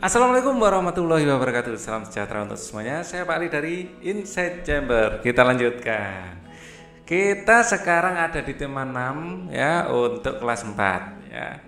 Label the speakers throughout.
Speaker 1: Assalamualaikum warahmatullahi wabarakatuh Salam sejahtera untuk semuanya Saya Pak Ali dari Inside Chamber Kita lanjutkan Kita sekarang ada di tema 6 ya Untuk kelas 4 ya.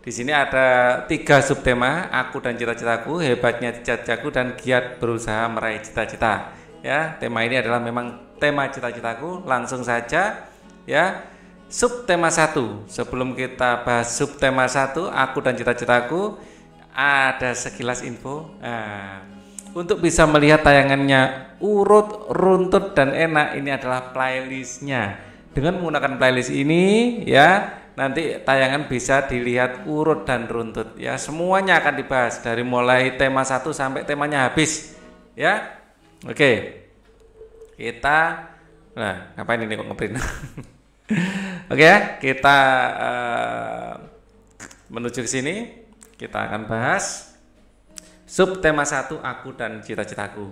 Speaker 1: Di sini ada tiga subtema Aku dan cita-citaku Hebatnya cita-citaku dan giat berusaha meraih cita-cita Ya, tema ini adalah memang tema cita-citaku Langsung saja ya Subtema 1 Sebelum kita bahas subtema 1 Aku dan cita-citaku ada sekilas info. Nah, untuk bisa melihat tayangannya urut, runtut dan enak ini adalah playlistnya. Dengan menggunakan playlist ini ya nanti tayangan bisa dilihat urut dan runtut ya semuanya akan dibahas dari mulai tema satu sampai temanya habis ya oke kita nah ngapain ini kok ngeprint oke ya kita uh, menuju ke sini kita akan bahas subtema satu aku dan cita-citaku.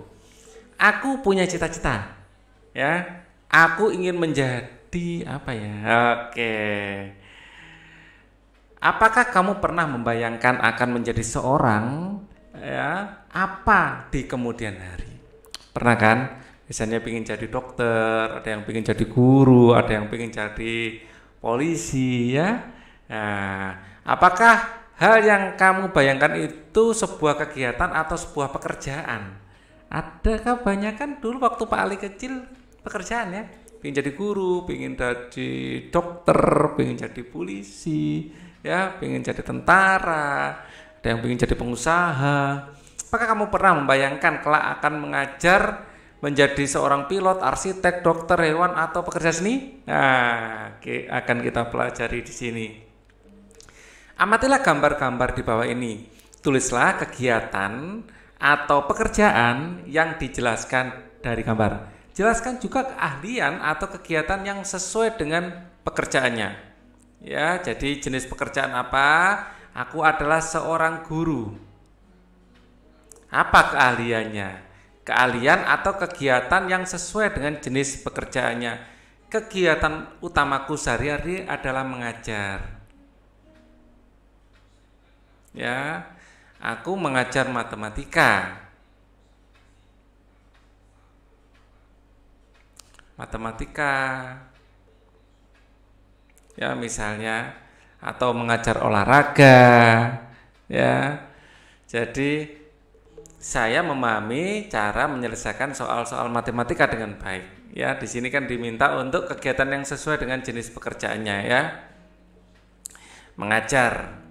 Speaker 1: Aku punya cita-cita. Ya. Aku ingin menjadi apa ya? Oke. Apakah kamu pernah membayangkan akan menjadi seorang ya apa di kemudian hari? Pernah kan? Misalnya ingin jadi dokter, ada yang ingin jadi guru, ada yang ingin jadi polisi ya. Nah, apakah hal yang kamu bayangkan itu sebuah kegiatan atau sebuah pekerjaan. Ada kebanyakan dulu waktu Pak Ali kecil pekerjaan ya, Ingin jadi guru, ingin jadi dokter, ingin jadi polisi, ya, ingin jadi tentara, ada yang ingin jadi pengusaha. Apakah kamu pernah membayangkan kelak akan mengajar menjadi seorang pilot, arsitek, dokter, hewan atau pekerja seni? Nah, akan kita pelajari di sini. Amatilah gambar-gambar di bawah ini. Tulislah kegiatan atau pekerjaan yang dijelaskan dari gambar. Jelaskan juga keahlian atau kegiatan yang sesuai dengan pekerjaannya. Ya, jadi jenis pekerjaan apa? Aku adalah seorang guru. Apa keahliannya? Keahlian atau kegiatan yang sesuai dengan jenis pekerjaannya. Kegiatan utamaku sehari-hari adalah mengajar ya aku mengajar matematika matematika ya misalnya atau mengajar olahraga ya jadi saya memahami cara menyelesaikan soal-soal matematika dengan baik ya di sini kan diminta untuk kegiatan yang sesuai dengan jenis pekerjaannya ya mengajar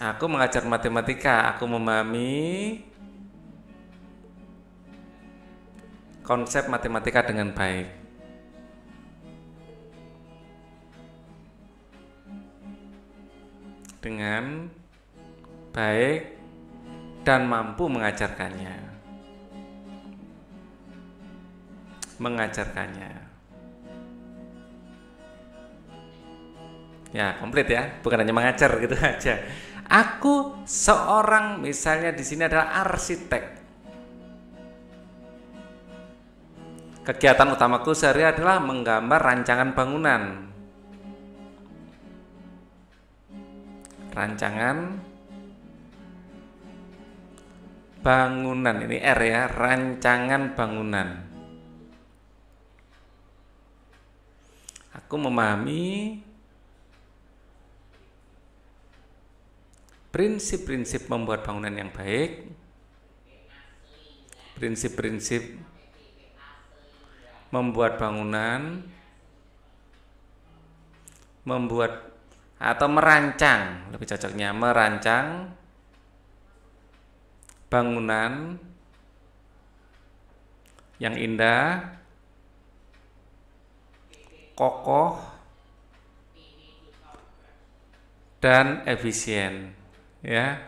Speaker 1: Aku mengajar matematika, aku memahami konsep matematika dengan baik. Dengan baik dan mampu mengajarkannya. Mengajarkannya. Ya, komplit ya, bukan hanya mengajar gitu aja. Aku seorang misalnya di sini adalah arsitek. Kegiatan utamaku sehari adalah menggambar rancangan bangunan. Rancangan bangunan ini R ya, rancangan bangunan. Aku memahami prinsip-prinsip membuat bangunan yang baik, prinsip-prinsip membuat bangunan, membuat atau merancang, lebih cocoknya merancang bangunan yang indah, kokoh, dan efisien ya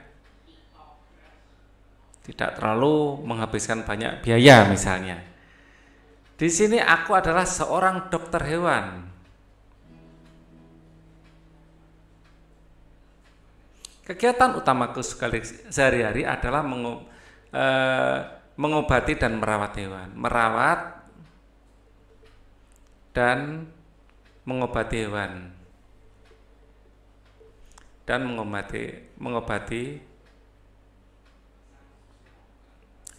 Speaker 1: tidak terlalu menghabiskan banyak biaya misalnya. Di sini aku adalah seorang dokter hewan. Kegiatan utamaku sekali sehari-hari adalah mengu, e, eh, mengobati dan merawat hewan, merawat dan mengobati hewan dan mengobati mengobati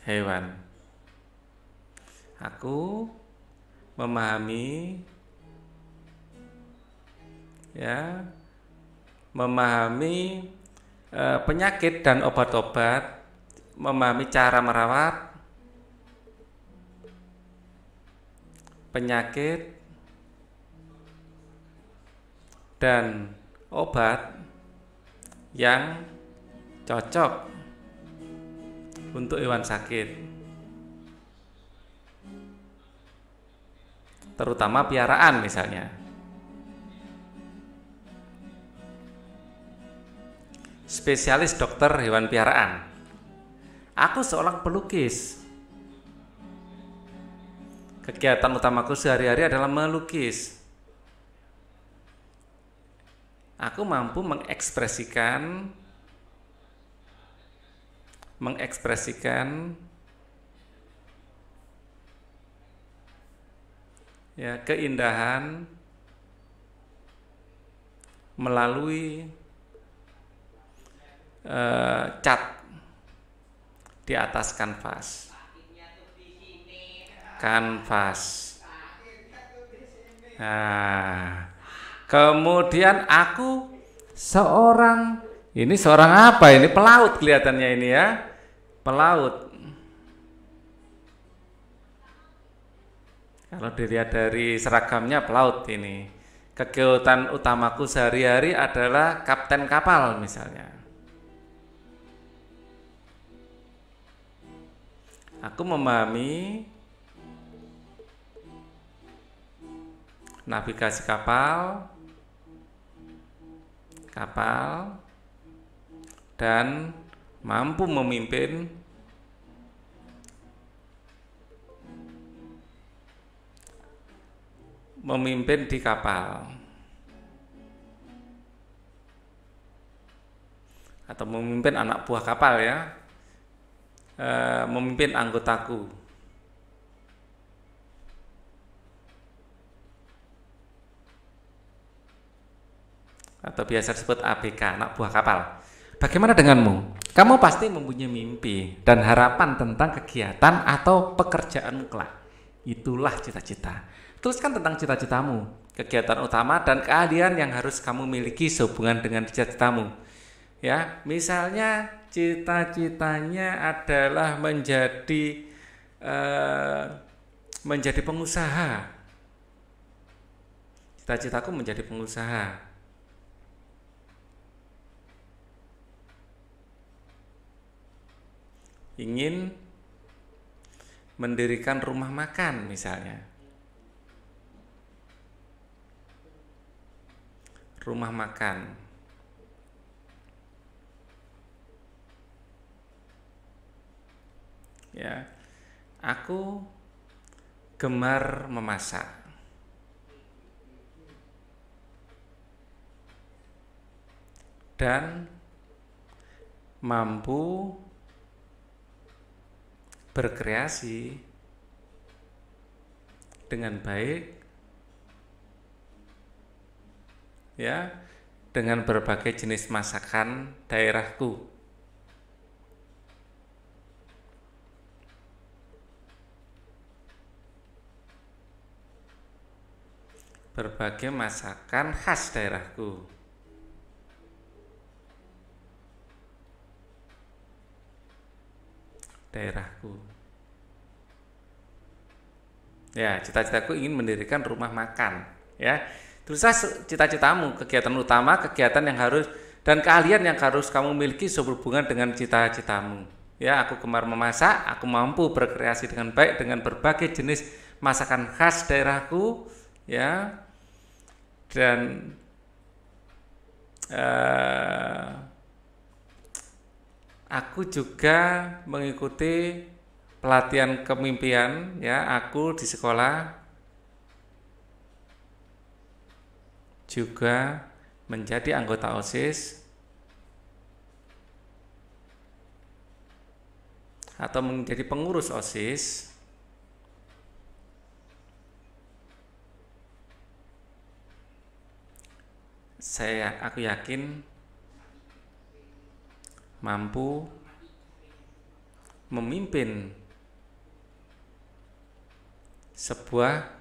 Speaker 1: hewan. Aku memahami ya memahami e, penyakit dan obat-obat, memahami cara merawat penyakit dan obat yang cocok untuk hewan sakit. Terutama piaraan misalnya. Spesialis dokter hewan piaraan. Aku seorang pelukis. Kegiatan utamaku sehari-hari adalah melukis aku mampu mengekspresikan mengekspresikan ya keindahan melalui uh, cat di atas kanvas kanvas nah Kemudian aku seorang ini seorang apa ini pelaut kelihatannya ini ya. Pelaut. Kalau dilihat dari seragamnya pelaut ini. Kegiatan utamaku sehari-hari adalah kapten kapal misalnya. Aku memahami navigasi kapal, kapal dan mampu memimpin memimpin di kapal atau memimpin anak buah kapal ya e, memimpin anggotaku atau biasa disebut ABK, anak buah kapal. Bagaimana denganmu? Kamu pasti mempunyai mimpi dan harapan tentang kegiatan atau pekerjaanmu kelak. Itulah cita-cita. Tuliskan tentang cita-citamu, kegiatan utama dan keahlian yang harus kamu miliki sehubungan dengan cita-citamu. Ya, misalnya cita-citanya adalah menjadi uh, menjadi pengusaha. Cita-citaku menjadi pengusaha ingin mendirikan rumah makan misalnya. Rumah makan. Ya. Aku gemar memasak. Dan mampu berkreasi dengan baik ya dengan berbagai jenis masakan daerahku berbagai masakan khas daerahku daerahku. Ya, cita-citaku ingin mendirikan rumah makan, ya. Tulislah cita-citamu, kegiatan utama, kegiatan yang harus dan keahlian yang harus kamu miliki sehubungan dengan cita-citamu. Ya, aku gemar memasak, aku mampu berkreasi dengan baik dengan berbagai jenis masakan khas daerahku, ya. Dan eh, aku juga mengikuti pelatihan kemimpian ya aku di sekolah juga menjadi anggota OSIS atau menjadi pengurus OSIS saya aku yakin mampu memimpin sebuah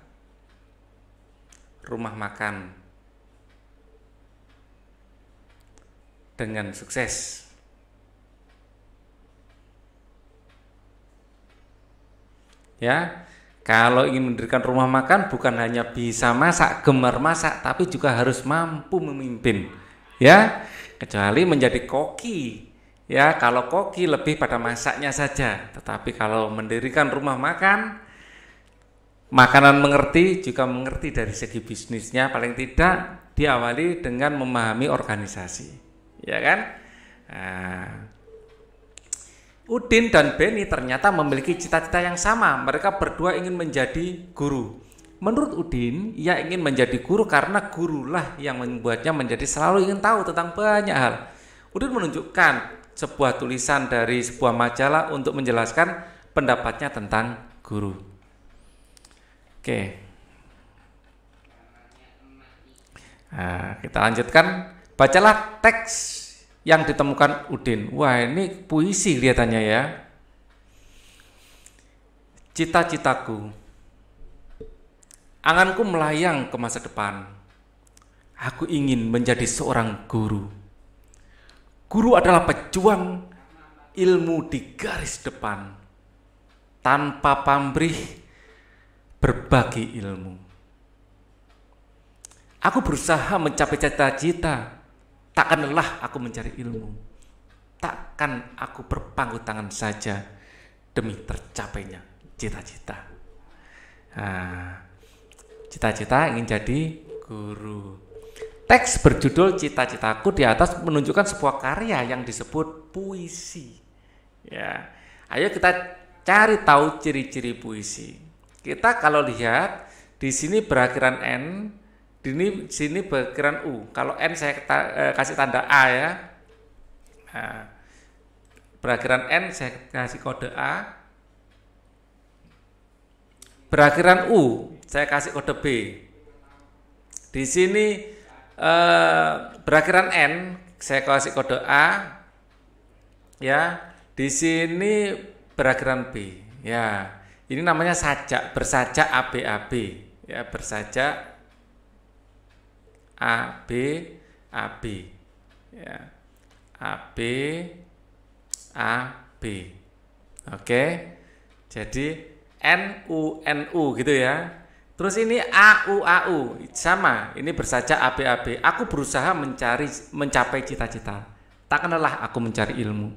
Speaker 1: rumah makan dengan sukses. Ya, kalau ingin mendirikan rumah makan bukan hanya bisa masak, gemar masak, tapi juga harus mampu memimpin. Ya, kecuali menjadi koki Ya, kalau koki lebih pada masaknya saja, tetapi kalau mendirikan rumah makan, makanan mengerti juga mengerti dari segi bisnisnya, paling tidak diawali dengan memahami organisasi, ya kan? Nah, Udin dan Beni ternyata memiliki cita-cita yang sama. Mereka berdua ingin menjadi guru. Menurut Udin, ia ingin menjadi guru karena gurulah yang membuatnya menjadi selalu ingin tahu tentang banyak hal. Udin menunjukkan sebuah tulisan dari sebuah majalah untuk menjelaskan pendapatnya tentang guru. Oke. Nah, kita lanjutkan. Bacalah teks yang ditemukan Udin. Wah, ini puisi kelihatannya ya. Cita-citaku. Anganku melayang ke masa depan. Aku ingin menjadi seorang guru Guru adalah pejuang ilmu di garis depan. Tanpa pamrih berbagi ilmu. Aku berusaha mencapai cita-cita. Takkan lelah aku mencari ilmu. Takkan aku berpangku tangan saja demi tercapainya cita-cita. cita ah, cita-cita ingin jadi guru. Teks berjudul Cita-citaku di atas menunjukkan sebuah karya yang disebut puisi. Ya. Ayo kita cari tahu ciri-ciri puisi. Kita kalau lihat di sini berakhiran n, di sini berakhiran u. Kalau n saya ta eh, kasih tanda a ya. Nah, berakhiran n saya kasih kode a. Berakhiran u saya kasih kode b. Di sini Eh, berakhiran n, saya kasih kode A. Ya, di sini berakhiran B. Ya, ini namanya sajak, bersajak ABAB. Ya, bersajak abab Ya. AB AB. Oke. Jadi N U gitu ya. Terus ini AU AU sama, ini bersaja AB AB. Aku berusaha mencari mencapai cita-cita. Takkanlah aku mencari ilmu.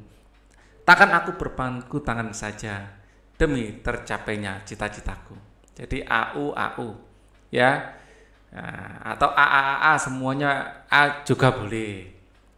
Speaker 1: Takkan aku berpangku tangan saja demi tercapainya cita-citaku. Jadi AU AU ya. Nah, atau AAA semuanya A juga boleh.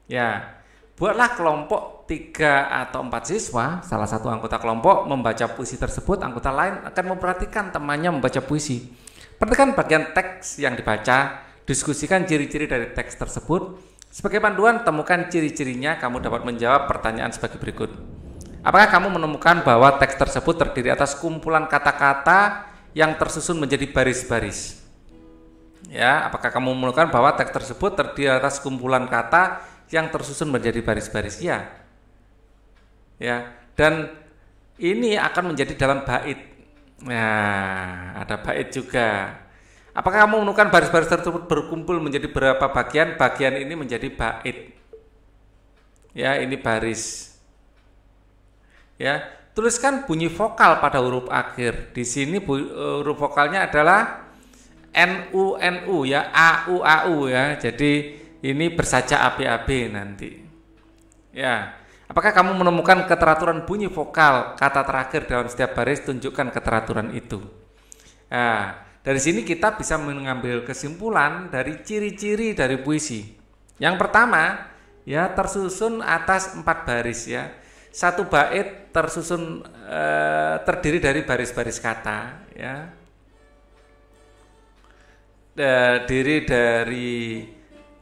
Speaker 1: Ya. Buatlah kelompok tiga atau empat siswa, salah satu anggota kelompok membaca puisi tersebut, anggota lain akan memperhatikan temannya membaca puisi Perhatikan bagian teks yang dibaca, diskusikan ciri-ciri dari teks tersebut. Sebagai panduan, temukan ciri-cirinya, kamu dapat menjawab pertanyaan sebagai berikut. Apakah kamu menemukan bahwa teks tersebut terdiri atas kumpulan kata-kata yang tersusun menjadi baris-baris? Ya, apakah kamu menemukan bahwa teks tersebut terdiri atas kumpulan kata yang tersusun menjadi baris-baris? Ya. Ya, dan ini akan menjadi dalam bait Nah, ada bait juga. Apakah kamu menemukan baris-baris tersebut berkumpul menjadi berapa bagian? Bagian ini menjadi bait. Ya, ini baris. Ya, tuliskan bunyi vokal pada huruf akhir. Di sini bu, e, huruf vokalnya adalah NU NU ya, A U ya. Jadi ini bersaja AB AB nanti. Ya. Apakah kamu menemukan keteraturan bunyi vokal kata terakhir dalam setiap baris? Tunjukkan keteraturan itu. Nah, dari sini kita bisa mengambil kesimpulan dari ciri-ciri dari puisi. Yang pertama, ya tersusun atas empat baris ya. Satu bait tersusun eh, terdiri dari baris-baris kata ya. Eh, terdiri dari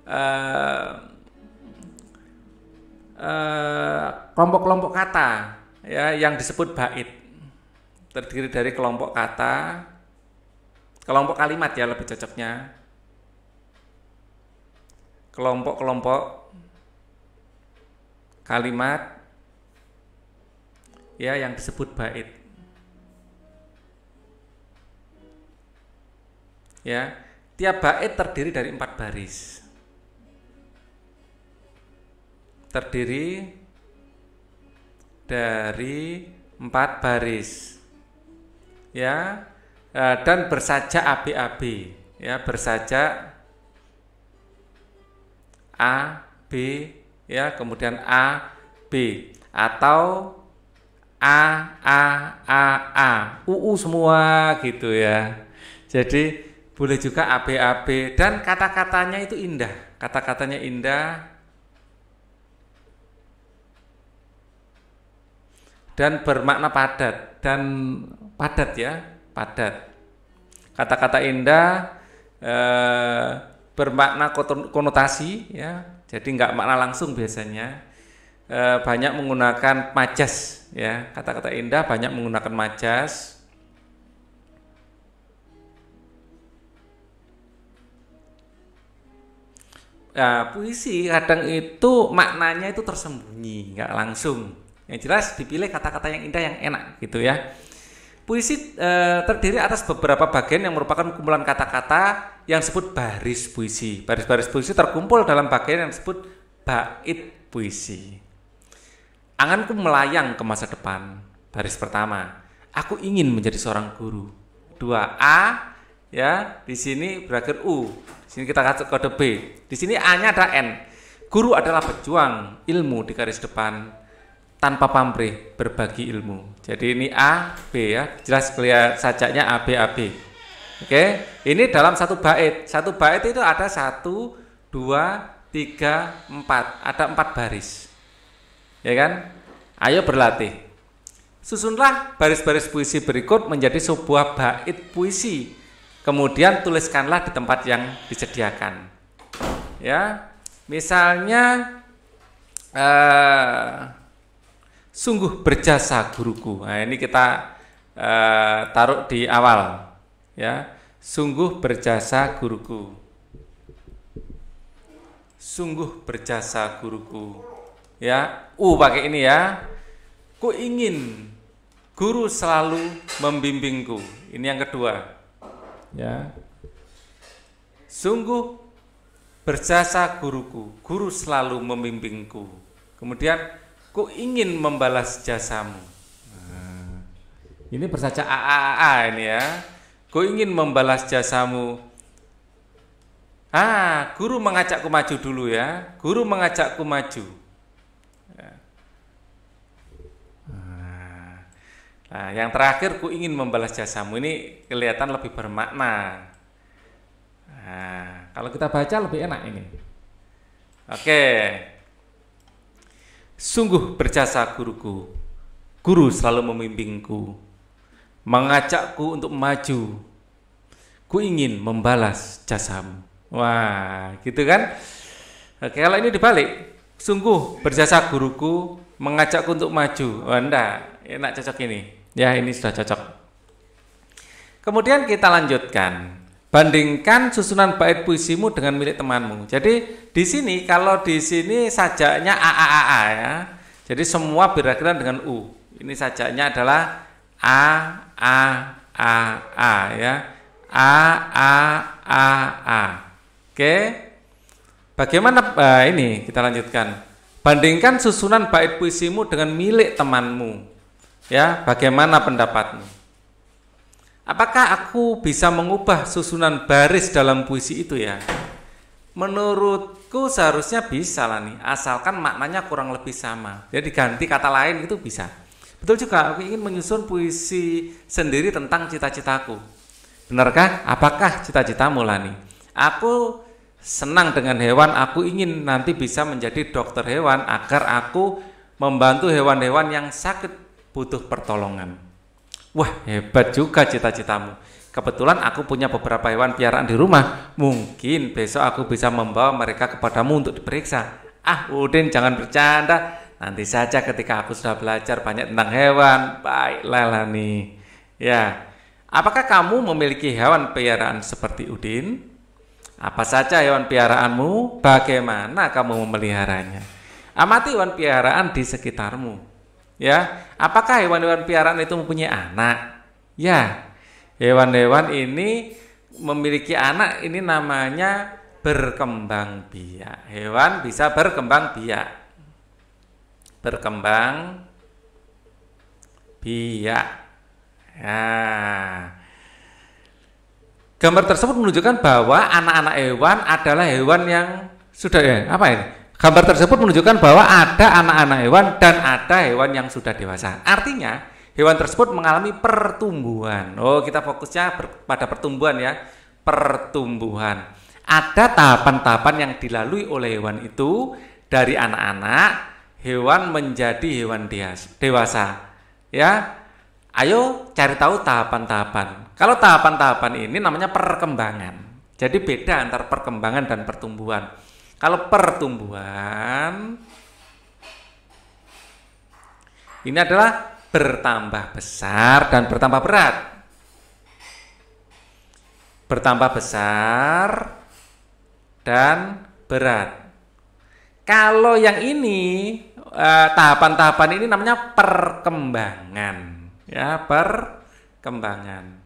Speaker 1: eh, Eh, kelompok-kelompok uh, kata ya yang disebut bait terdiri dari kelompok kata kelompok kalimat ya lebih cocoknya kelompok-kelompok kalimat ya yang disebut bait ya tiap bait terdiri dari empat baris terdiri dari empat baris ya eh, dan bersaja abab ya bersaja A B ya kemudian A B atau A A A A UU semua gitu ya jadi boleh juga abab dan kata-katanya itu indah kata-katanya indah dan bermakna padat dan padat ya padat kata-kata indah eh, bermakna konotasi ya jadi nggak makna langsung biasanya eh, banyak menggunakan majas ya kata-kata indah banyak menggunakan majas ya puisi kadang itu maknanya itu tersembunyi, nggak langsung yang jelas dipilih kata-kata yang indah yang enak gitu ya. Puisi e, terdiri atas beberapa bagian yang merupakan kumpulan kata-kata yang disebut baris puisi. Baris-baris puisi terkumpul dalam bagian yang disebut bait puisi. Anganku melayang ke masa depan. Baris pertama, aku ingin menjadi seorang guru. Dua a ya, di sini berakhir U. Di sini kita kasih kode B. Di sini A-nya ada N. Guru adalah pejuang ilmu di garis depan tanpa pamrih berbagi ilmu. Jadi ini A B ya, jelas kelihatan sajaknya A B A B. Oke, ini dalam satu bait. Satu bait itu ada satu, dua, tiga, empat. Ada empat baris, ya kan? Ayo berlatih. Susunlah baris-baris puisi berikut menjadi sebuah bait puisi. Kemudian tuliskanlah di tempat yang disediakan. Ya, misalnya. Eh, sungguh berjasa guruku. Nah, ini kita uh, taruh di awal ya. Sungguh berjasa guruku. Sungguh berjasa guruku. Ya, u pakai ini ya. Ku ingin guru selalu membimbingku. Ini yang kedua. Ya. Sungguh berjasa guruku, guru selalu membimbingku. Kemudian ku ingin membalas jasamu. Nah, ini bersaja AAA ini ya. Ku ingin membalas jasamu. Ah, guru mengajakku maju dulu ya. Guru mengajakku maju. Ya. Hmm. Nah, yang terakhir ku ingin membalas jasamu ini kelihatan lebih bermakna. Nah, kalau kita baca lebih enak ini. Oke. Sungguh berjasa guruku, guru selalu memimpinku, mengajakku untuk maju. Ku ingin membalas jasamu. Wah, gitu kan? Oke, kalau ini dibalik, sungguh berjasa guruku, mengajakku untuk maju. Wah, enak cocok ini. Ya, ini sudah cocok. Kemudian kita lanjutkan. Bandingkan susunan bait puisimu dengan milik temanmu. Jadi di sini kalau di sini sajaknya A A A A ya. Jadi semua berakhiran dengan U. Ini sajaknya adalah A A A A ya. A A A A. Oke. Bagaimana eh, ini kita lanjutkan. Bandingkan susunan bait puisimu dengan milik temanmu. Ya, bagaimana pendapatmu? Apakah aku bisa mengubah susunan baris dalam puisi itu ya? Menurutku seharusnya bisa lah nih, asalkan maknanya kurang lebih sama. Jadi ya ganti kata lain itu bisa. Betul juga, aku ingin menyusun puisi sendiri tentang cita-citaku. Benarkah? Apakah cita-citamu Lani? Aku senang dengan hewan, aku ingin nanti bisa menjadi dokter hewan agar aku membantu hewan-hewan yang sakit butuh pertolongan. Wah hebat juga cita-citamu. Kebetulan aku punya beberapa hewan piaraan di rumah. Mungkin besok aku bisa membawa mereka kepadamu untuk diperiksa. Ah Udin jangan bercanda. Nanti saja ketika aku sudah belajar banyak tentang hewan. Baiklah Lani. Ya, apakah kamu memiliki hewan piaraan seperti Udin? Apa saja hewan piaraanmu? Bagaimana kamu memeliharanya? Amati hewan piaraan di sekitarmu Ya, apakah hewan-hewan piaraan itu mempunyai anak? Ya, hewan-hewan ini memiliki anak ini namanya berkembang biak. Hewan bisa berkembang biak. Berkembang biak. ya gambar tersebut menunjukkan bahwa anak-anak hewan adalah hewan yang sudah ya apa ini Gambar tersebut menunjukkan bahwa ada anak-anak hewan dan ada hewan yang sudah dewasa. Artinya, hewan tersebut mengalami pertumbuhan. Oh, kita fokusnya ber, pada pertumbuhan ya. Pertumbuhan. Ada tahapan-tahapan yang dilalui oleh hewan itu dari anak-anak hewan menjadi hewan dewasa. Ya. Ayo cari tahu tahapan-tahapan. Kalau tahapan-tahapan ini namanya perkembangan. Jadi beda antara perkembangan dan pertumbuhan. Kalau pertumbuhan ini adalah bertambah besar dan bertambah berat. Bertambah besar dan berat. Kalau yang ini eh, tahapan-tahapan ini namanya perkembangan, ya perkembangan.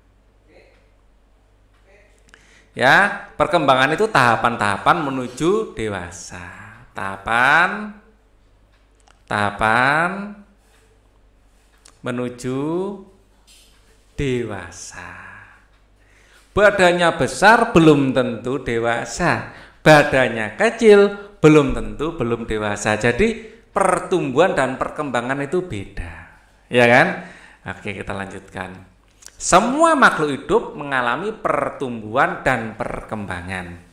Speaker 1: Ya, perkembangan itu tahapan-tahapan menuju dewasa. Tahapan tahapan menuju dewasa. Badannya besar belum tentu dewasa. Badannya kecil belum tentu belum dewasa. Jadi pertumbuhan dan perkembangan itu beda. Ya kan? Oke, kita lanjutkan. Semua makhluk hidup mengalami pertumbuhan dan perkembangan.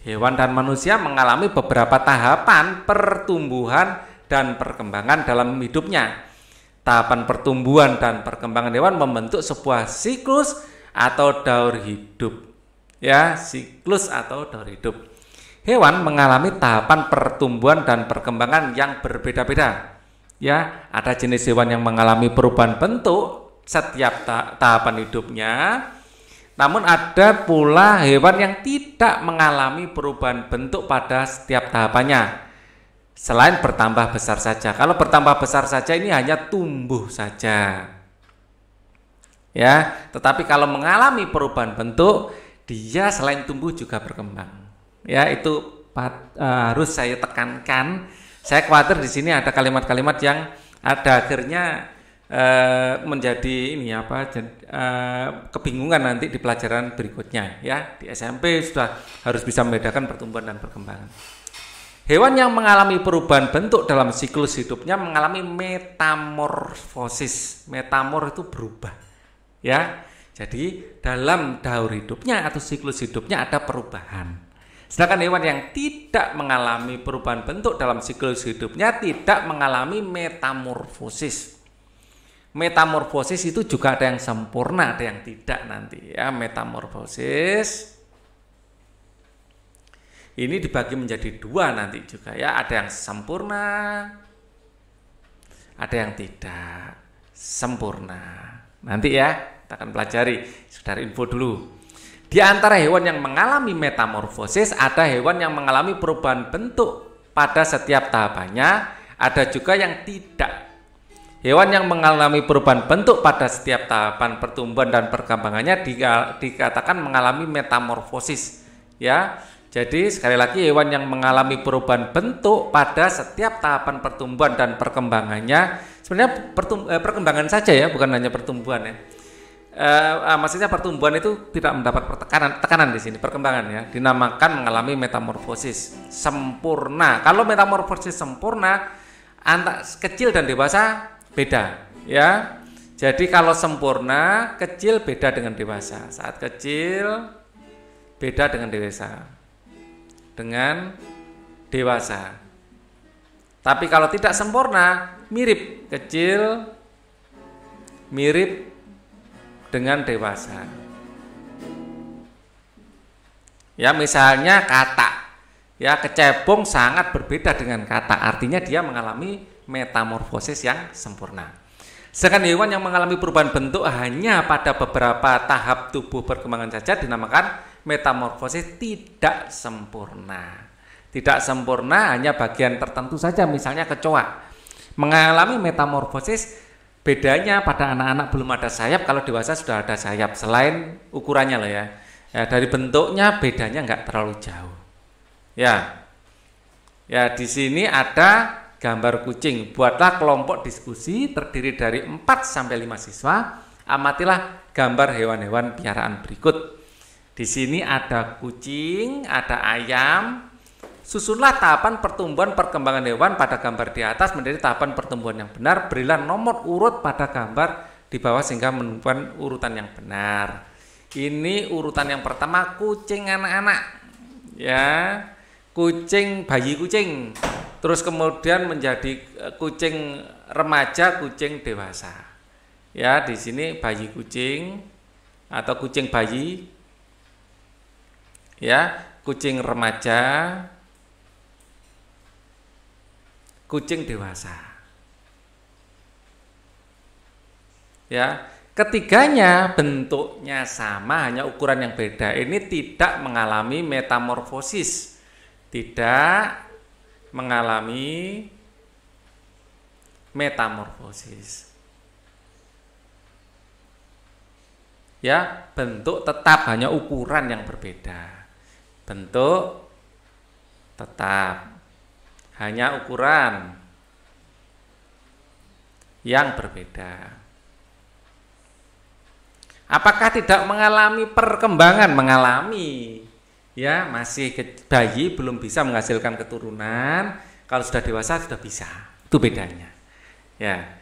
Speaker 1: Hewan dan manusia mengalami beberapa tahapan pertumbuhan dan perkembangan dalam hidupnya. Tahapan pertumbuhan dan perkembangan hewan membentuk sebuah siklus atau daur hidup. Ya, siklus atau daur hidup. Hewan mengalami tahapan pertumbuhan dan perkembangan yang berbeda-beda. Ya, ada jenis hewan yang mengalami perubahan bentuk setiap ta tahapan hidupnya. Namun ada pula hewan yang tidak mengalami perubahan bentuk pada setiap tahapannya. Selain bertambah besar saja. Kalau bertambah besar saja ini hanya tumbuh saja. Ya, tetapi kalau mengalami perubahan bentuk, dia selain tumbuh juga berkembang. Ya, itu pat, uh, harus saya tekankan. Saya khawatir di sini ada kalimat-kalimat yang ada akhirnya Eh, menjadi ini apa uh, kebingungan nanti di pelajaran berikutnya ya di SMP sudah harus bisa membedakan pertumbuhan dan perkembangan. Hewan yang mengalami perubahan bentuk dalam siklus hidupnya mengalami metamorfosis. Metamor itu berubah. Ya. Jadi dalam daur hidupnya atau siklus hidupnya ada perubahan. Sedangkan hewan yang tidak mengalami perubahan bentuk dalam siklus hidupnya tidak mengalami metamorfosis metamorfosis itu juga ada yang sempurna, ada yang tidak nanti ya. Metamorfosis ini dibagi menjadi dua nanti juga ya, ada yang sempurna, ada yang tidak sempurna. Nanti ya, kita akan pelajari. sekedar info dulu. Di antara hewan yang mengalami metamorfosis, ada hewan yang mengalami perubahan bentuk pada setiap tahapannya, ada juga yang tidak Hewan yang mengalami perubahan bentuk pada setiap tahapan pertumbuhan dan perkembangannya dikatakan mengalami metamorfosis. Ya, jadi sekali lagi hewan yang mengalami perubahan bentuk pada setiap tahapan pertumbuhan dan perkembangannya, sebenarnya eh, perkembangan saja ya, bukan hanya pertumbuhan ya. Eh, ah, maksudnya pertumbuhan itu tidak mendapat pertekanan tekanan di sini perkembangan ya dinamakan mengalami metamorfosis sempurna. Kalau metamorfosis sempurna antara kecil dan dewasa beda ya. Jadi kalau sempurna kecil beda dengan dewasa. Saat kecil beda dengan dewasa. Dengan dewasa. Tapi kalau tidak sempurna mirip kecil mirip dengan dewasa. Ya misalnya kata ya kecebong sangat berbeda dengan kata artinya dia mengalami metamorfosis yang sempurna. Sedangkan hewan yang mengalami perubahan bentuk hanya pada beberapa tahap tubuh perkembangan saja dinamakan metamorfosis tidak sempurna. Tidak sempurna hanya bagian tertentu saja, misalnya kecoa. Mengalami metamorfosis bedanya pada anak-anak belum ada sayap, kalau dewasa sudah ada sayap. Selain ukurannya loh ya. ya dari bentuknya bedanya nggak terlalu jauh. Ya, ya di sini ada gambar kucing. Buatlah kelompok diskusi terdiri dari 4 sampai 5 siswa. Amatilah gambar hewan-hewan piaraan berikut. Di sini ada kucing, ada ayam. Susunlah tahapan pertumbuhan perkembangan hewan pada gambar di atas menjadi tahapan pertumbuhan yang benar. Berilah nomor urut pada gambar di bawah sehingga menemukan urutan yang benar. Ini urutan yang pertama kucing anak-anak. Ya, kucing bayi kucing terus kemudian menjadi e, kucing remaja kucing dewasa ya di sini bayi kucing atau kucing bayi ya kucing remaja kucing dewasa ya Ketiganya bentuknya sama, hanya ukuran yang beda. Ini tidak mengalami metamorfosis tidak mengalami metamorfosis. Ya, bentuk tetap hanya ukuran yang berbeda. Bentuk tetap hanya ukuran yang berbeda. Apakah tidak mengalami perkembangan? Mengalami ya masih bayi belum bisa menghasilkan keturunan kalau sudah dewasa sudah bisa itu bedanya ya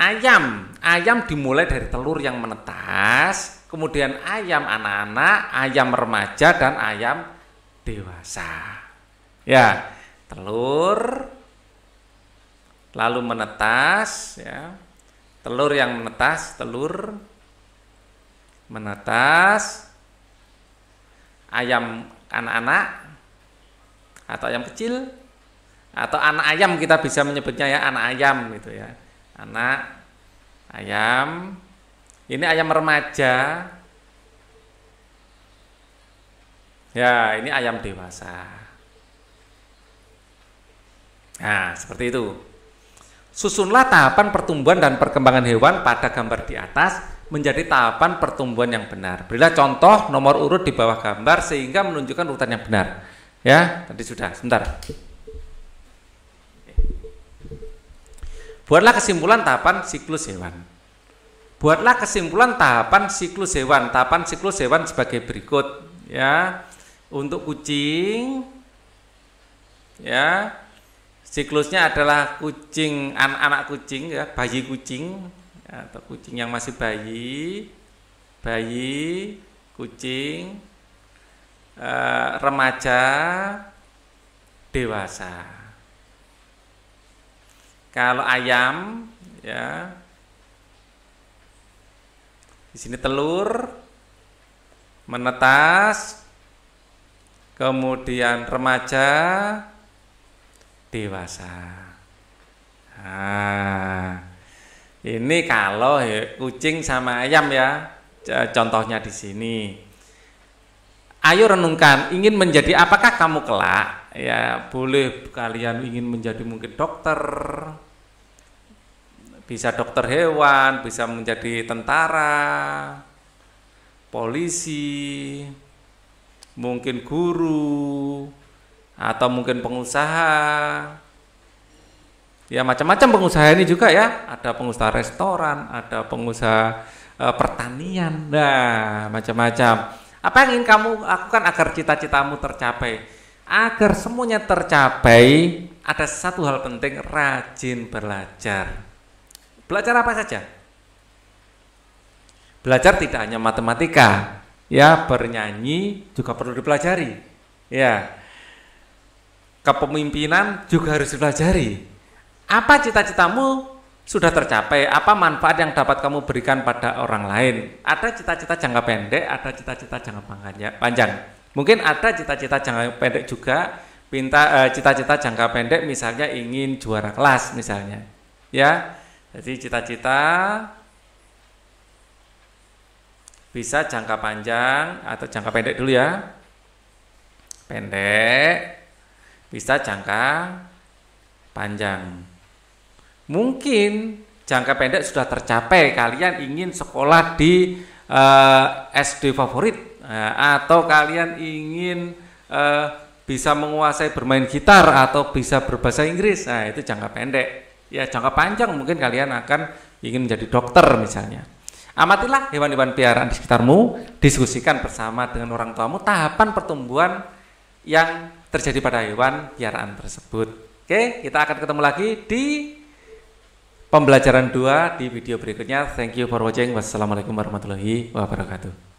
Speaker 1: ayam ayam dimulai dari telur yang menetas kemudian ayam anak-anak ayam remaja dan ayam dewasa ya telur lalu menetas ya telur yang menetas telur menetas ayam anak-anak atau ayam kecil atau anak ayam kita bisa menyebutnya ya anak ayam gitu ya anak ayam ini ayam remaja ya ini ayam dewasa nah seperti itu susunlah tahapan pertumbuhan dan perkembangan hewan pada gambar di atas menjadi tahapan pertumbuhan yang benar. Berilah contoh nomor urut di bawah gambar sehingga menunjukkan urutan yang benar. Ya, tadi sudah. Sebentar. Buatlah kesimpulan tahapan siklus hewan. Buatlah kesimpulan tahapan siklus hewan. Tahapan siklus hewan sebagai berikut, ya. Untuk kucing ya, siklusnya adalah kucing anak-anak kucing ya, bayi kucing atau kucing yang masih bayi, bayi, kucing, eh, remaja, dewasa. Kalau ayam, ya, di sini telur menetas, kemudian remaja, dewasa. Nah, ini kalau he, kucing sama ayam ya, contohnya di sini. Ayo renungkan, ingin menjadi apakah kamu kelak? Ya, boleh kalian ingin menjadi mungkin dokter, bisa dokter hewan, bisa menjadi tentara, polisi, mungkin guru, atau mungkin pengusaha, ya macam-macam pengusaha ini juga ya ada pengusaha restoran ada pengusaha e, pertanian nah macam-macam apa yang ingin kamu lakukan agar cita-citamu tercapai agar semuanya tercapai ada satu hal penting rajin belajar belajar apa saja belajar tidak hanya matematika ya bernyanyi juga perlu dipelajari ya kepemimpinan juga harus dipelajari apa cita-citamu sudah tercapai? Apa manfaat yang dapat kamu berikan pada orang lain? Ada cita-cita jangka pendek, ada cita-cita jangka panjang. Mungkin ada cita-cita jangka pendek juga, pinta eh, cita-cita jangka pendek misalnya ingin juara kelas misalnya. Ya. Jadi cita-cita bisa jangka panjang atau jangka pendek dulu ya. Pendek bisa jangka panjang. Mungkin jangka pendek sudah tercapai, kalian ingin sekolah di uh, eh, SD favorit uh, atau kalian ingin uh, bisa menguasai bermain gitar atau bisa berbahasa Inggris. Nah, itu jangka pendek. Ya, jangka panjang mungkin kalian akan ingin menjadi dokter misalnya. Amatilah hewan-hewan piaraan di sekitarmu, diskusikan bersama dengan orang tuamu tahapan pertumbuhan yang terjadi pada hewan piaraan tersebut. Oke, kita akan ketemu lagi di pembelajaran 2 di video berikutnya. Thank you for watching. Wassalamualaikum warahmatullahi wabarakatuh.